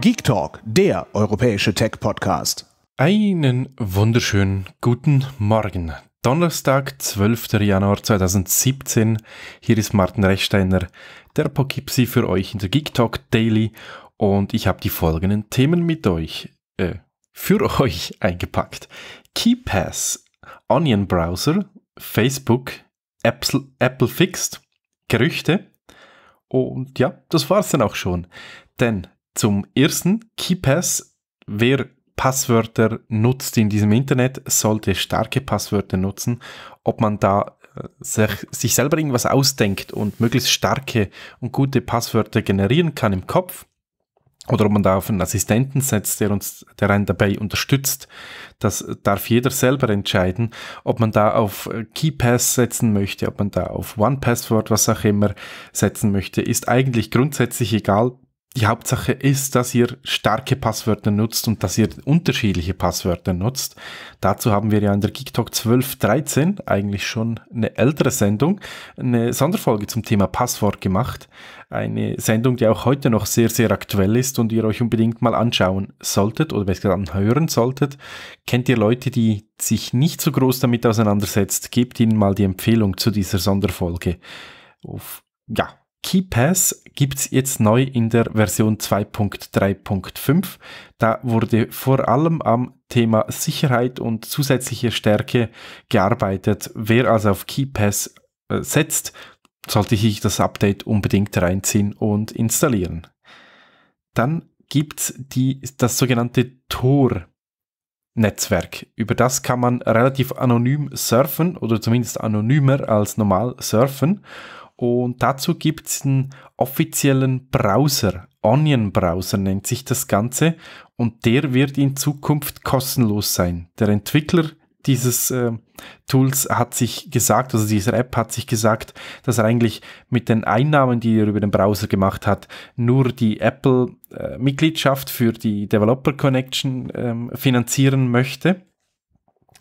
Geek Talk, der europäische Tech-Podcast. Einen wunderschönen guten Morgen. Donnerstag, 12. Januar 2017. Hier ist Martin Rechsteiner, der Poughkeepsie für euch in der Geek Talk Daily und ich habe die folgenden Themen mit euch, äh, für euch eingepackt. KeyPass, Onion Browser, Facebook, Apple, Apple Fixed, Gerüchte und ja, das war's dann auch schon. Denn zum ersten, KeyPass. Wer Passwörter nutzt in diesem Internet, sollte starke Passwörter nutzen. Ob man da äh, sich selber irgendwas ausdenkt und möglichst starke und gute Passwörter generieren kann im Kopf oder ob man da auf einen Assistenten setzt, der uns, der einen dabei unterstützt, das darf jeder selber entscheiden, ob man da auf äh, KeyPass setzen möchte, ob man da auf OnePassword, was auch immer, setzen möchte, ist eigentlich grundsätzlich egal die Hauptsache ist, dass ihr starke Passwörter nutzt und dass ihr unterschiedliche Passwörter nutzt. Dazu haben wir ja in der Geek Talk 1213, eigentlich schon eine ältere Sendung, eine Sonderfolge zum Thema Passwort gemacht. Eine Sendung, die auch heute noch sehr, sehr aktuell ist und ihr euch unbedingt mal anschauen solltet oder besser gesagt hören solltet. Kennt ihr Leute, die sich nicht so groß damit auseinandersetzt, gebt ihnen mal die Empfehlung zu dieser Sonderfolge. Auf ja, KeyPass gibt es jetzt neu in der Version 2.3.5. Da wurde vor allem am Thema Sicherheit und zusätzliche Stärke gearbeitet. Wer also auf KeyPass äh, setzt, sollte sich das Update unbedingt reinziehen und installieren. Dann gibt es das sogenannte Tor. Netzwerk. Über das kann man relativ anonym surfen oder zumindest anonymer als normal surfen und dazu gibt es einen offiziellen Browser. Onion Browser nennt sich das Ganze. Und der wird in Zukunft kostenlos sein. Der Entwickler dieses äh, Tools hat sich gesagt, also dieser App hat sich gesagt, dass er eigentlich mit den Einnahmen, die er über den Browser gemacht hat, nur die Apple-Mitgliedschaft äh, für die Developer Connection ähm, finanzieren möchte.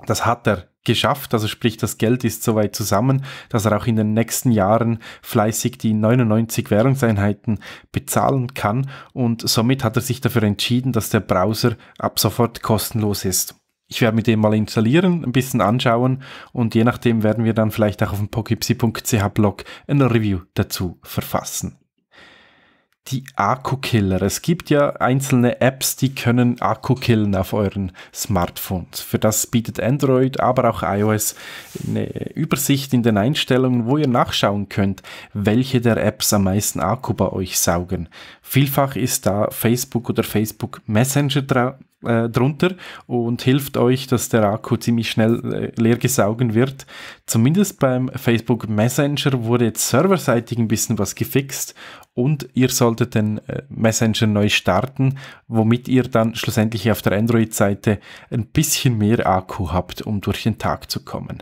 Das hat er geschafft, also sprich das Geld ist soweit zusammen, dass er auch in den nächsten Jahren fleißig die 99 Währungseinheiten bezahlen kann und somit hat er sich dafür entschieden, dass der Browser ab sofort kostenlos ist. Ich werde mit dem mal installieren, ein bisschen anschauen und je nachdem werden wir dann vielleicht auch auf dem pokipsi.ch Blog ein Review dazu verfassen die Akku-Killer. Es gibt ja einzelne Apps, die können Akku killen auf euren Smartphones. Für das bietet Android, aber auch iOS eine Übersicht in den Einstellungen, wo ihr nachschauen könnt, welche der Apps am meisten Akku bei euch saugen. Vielfach ist da Facebook oder Facebook Messenger dra äh, drunter und hilft euch, dass der Akku ziemlich schnell äh, leer gesaugen wird. Zumindest beim Facebook Messenger wurde jetzt serverseitig ein bisschen was gefixt und ihr solltet den äh, Messenger neu starten, womit ihr dann schlussendlich auf der Android-Seite ein bisschen mehr Akku habt, um durch den Tag zu kommen.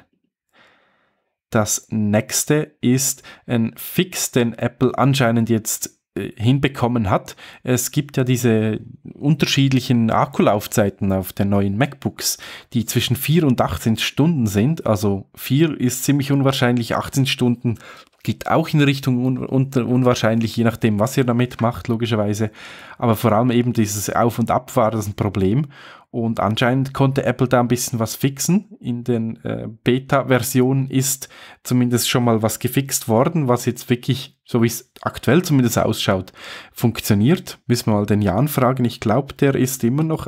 Das nächste ist ein Fix, den Apple anscheinend jetzt äh, hinbekommen hat. Es gibt ja diese unterschiedlichen Akkulaufzeiten auf den neuen MacBooks, die zwischen 4 und 18 Stunden sind. Also 4 ist ziemlich unwahrscheinlich, 18 Stunden geht auch in Richtung un un unwahrscheinlich, je nachdem, was ihr damit macht, logischerweise. Aber vor allem eben dieses Auf und Ab war das ein Problem. Und anscheinend konnte Apple da ein bisschen was fixen. In den äh, Beta-Versionen ist zumindest schon mal was gefixt worden, was jetzt wirklich, so wie es aktuell zumindest ausschaut, funktioniert. Müssen wir mal den Jan fragen. Ich glaube, der ist immer noch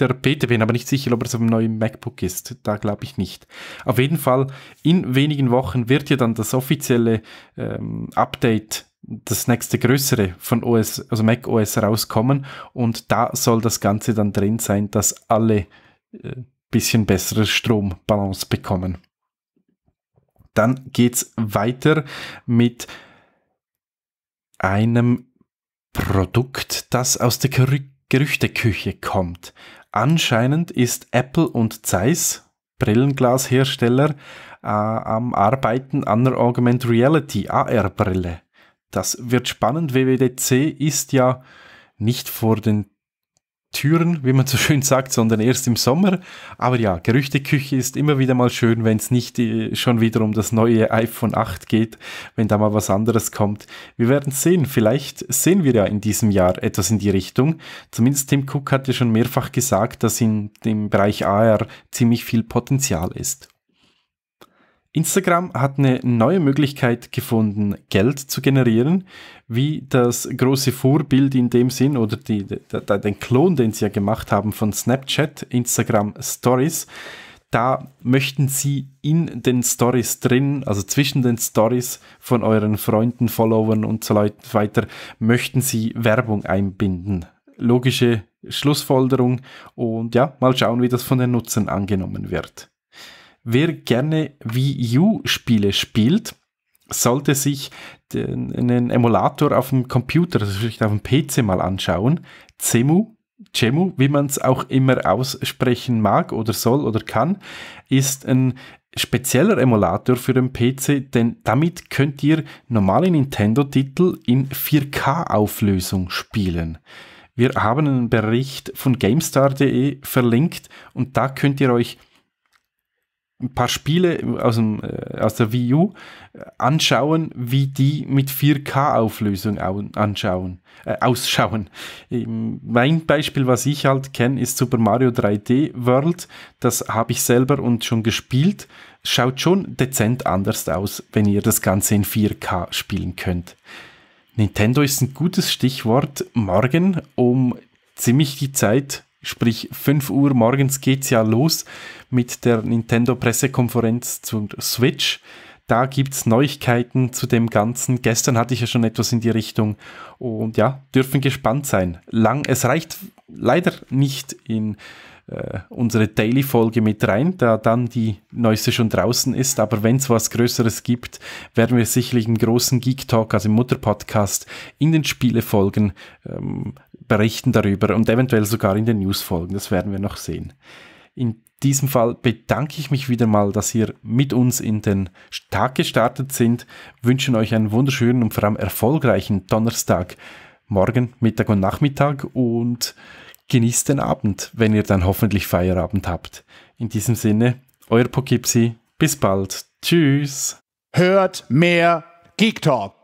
der Peter bin aber nicht sicher, ob er es auf dem neuen MacBook ist. Da glaube ich nicht. Auf jeden Fall, in wenigen Wochen wird ja dann das offizielle ähm, Update, das nächste größere von OS, also Mac OS rauskommen. Und da soll das Ganze dann drin sein, dass alle äh, bisschen bessere Strombalance bekommen. Dann geht es weiter mit einem Produkt, das aus der Gerüchteküche kommt. Anscheinend ist Apple und Zeiss, Brillenglashersteller, äh, am Arbeiten an der Augmented Reality, AR-Brille. Das wird spannend. WWDC ist ja nicht vor den Türen, wie man so schön sagt, sondern erst im Sommer. Aber ja, Gerüchteküche ist immer wieder mal schön, wenn es nicht äh, schon wieder um das neue iPhone 8 geht, wenn da mal was anderes kommt. Wir werden sehen, vielleicht sehen wir ja in diesem Jahr etwas in die Richtung. Zumindest Tim Cook hat ja schon mehrfach gesagt, dass in dem Bereich AR ziemlich viel Potenzial ist. Instagram hat eine neue Möglichkeit gefunden, Geld zu generieren, wie das große Vorbild in dem Sinn oder die, die, den Klon, den sie ja gemacht haben von Snapchat, Instagram Stories. Da möchten sie in den Stories drin, also zwischen den Stories von euren Freunden, Followern und so weiter, möchten sie Werbung einbinden. Logische Schlussfolgerung und ja, mal schauen, wie das von den Nutzern angenommen wird wer gerne Wii U-Spiele spielt, sollte sich den, einen Emulator auf dem Computer, also vielleicht auf dem PC mal anschauen. CEMU, Cemu, wie man es auch immer aussprechen mag oder soll oder kann, ist ein spezieller Emulator für den PC, denn damit könnt ihr normale Nintendo-Titel in 4K-Auflösung spielen. Wir haben einen Bericht von GameStar.de verlinkt und da könnt ihr euch ein paar Spiele aus, dem, äh, aus der Wii U äh, anschauen, wie die mit 4K-Auflösung anschauen, äh, ausschauen. Mein Beispiel, was ich halt kenne, ist Super Mario 3D World. Das habe ich selber und schon gespielt. Schaut schon dezent anders aus, wenn ihr das Ganze in 4K spielen könnt. Nintendo ist ein gutes Stichwort morgen um ziemlich die Zeit Sprich, 5 Uhr morgens geht es ja los mit der Nintendo-Pressekonferenz zur Switch. Da gibt es Neuigkeiten zu dem Ganzen. Gestern hatte ich ja schon etwas in die Richtung. Und ja, dürfen gespannt sein. Lang, es reicht leider nicht in äh, unsere Daily-Folge mit rein, da dann die neueste schon draußen ist. Aber wenn es was Größeres gibt, werden wir sicherlich einen großen Geek Talk, also im Mutter-Podcast, in den Spielefolgen ähm, berichten darüber und eventuell sogar in den News-Folgen. Das werden wir noch sehen. In diesem Fall bedanke ich mich wieder mal, dass ihr mit uns in den Tag gestartet sind. Wünschen euch einen wunderschönen und vor allem erfolgreichen Donnerstag, morgen, Mittag und Nachmittag und genießt den Abend, wenn ihr dann hoffentlich Feierabend habt. In diesem Sinne, euer Poughkeepsie, bis bald. Tschüss. Hört mehr Geek Talk.